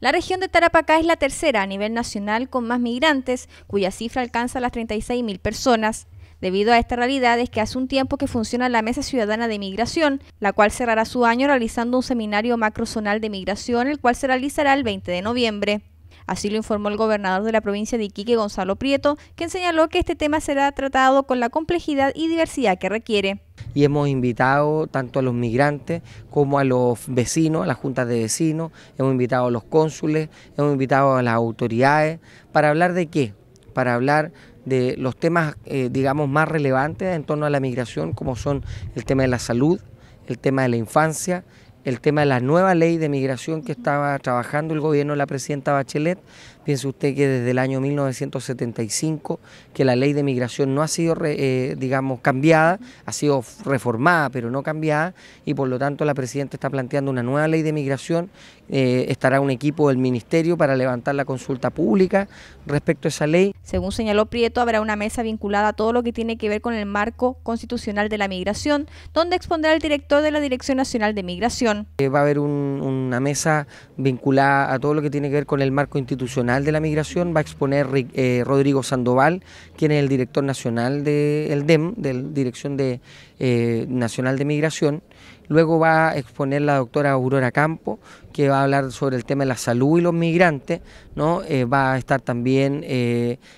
La región de Tarapacá es la tercera a nivel nacional con más migrantes, cuya cifra alcanza las 36.000 personas. Debido a esta realidad es que hace un tiempo que funciona la Mesa Ciudadana de Migración, la cual cerrará su año realizando un seminario macrozonal de migración, el cual se realizará el 20 de noviembre. Así lo informó el gobernador de la provincia de Iquique, Gonzalo Prieto, quien señaló que este tema será tratado con la complejidad y diversidad que requiere. Y hemos invitado tanto a los migrantes como a los vecinos, a las juntas de vecinos, hemos invitado a los cónsules, hemos invitado a las autoridades, para hablar de qué, para hablar de los temas, eh, digamos, más relevantes en torno a la migración, como son el tema de la salud, el tema de la infancia, el tema de la nueva ley de migración que estaba trabajando el gobierno de la presidenta Bachelet, Piense usted que desde el año 1975 que la ley de migración no ha sido, eh, digamos, cambiada, ha sido reformada, pero no cambiada, y por lo tanto la Presidenta está planteando una nueva ley de migración. Eh, estará un equipo del Ministerio para levantar la consulta pública respecto a esa ley. Según señaló Prieto, habrá una mesa vinculada a todo lo que tiene que ver con el marco constitucional de la migración, donde expondrá el director de la Dirección Nacional de Migración. Eh, va a haber una mesa vinculada a todo lo que tiene que ver con el marco institucional de la Migración va a exponer eh, Rodrigo Sandoval, quien es el director nacional del DEM, de la Dirección de, eh, Nacional de Migración. Luego va a exponer la doctora Aurora Campo, que va a hablar sobre el tema de la salud y los migrantes. ¿no? Eh, va a estar también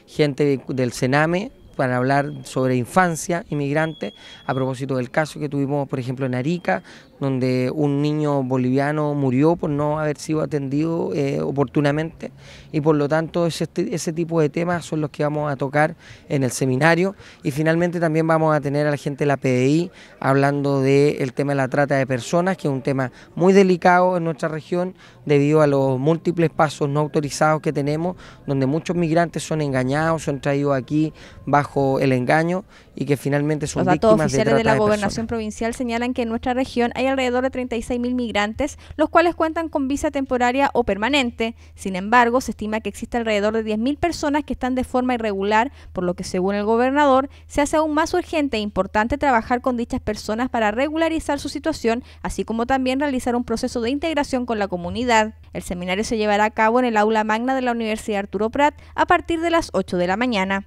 gente del CENAME, para hablar sobre infancia inmigrante, a propósito del caso que tuvimos, por ejemplo, en Arica, donde un niño boliviano murió por no haber sido atendido eh, oportunamente y por lo tanto ese, tipo de temas son los que vamos a tocar en el seminario y finalmente también vamos a tener a la gente de la PDI hablando del tema de la trata de personas, que es un tema muy delicado en nuestra región debido a los múltiples pasos no autorizados que tenemos, donde muchos migrantes son engañados, son traídos aquí bajo el engaño y que finalmente son Los datos oficiales de, la gobernación provincial señalan que en nuestra región hay alrededor de 36.000 migrantes, los cuales cuentan con visa temporaria o permanente. Sin embargo, se estima que existe alrededor de 10.000 personas que están de forma irregular, por lo que según el gobernador, se hace aún más urgente e importante trabajar con dichas personas para regularizar su situación, así como también realizar un proceso de integración con la comunidad. El seminario se llevará a cabo en el aula magna de la Universidad Arturo Prat a partir de las 8 de la mañana.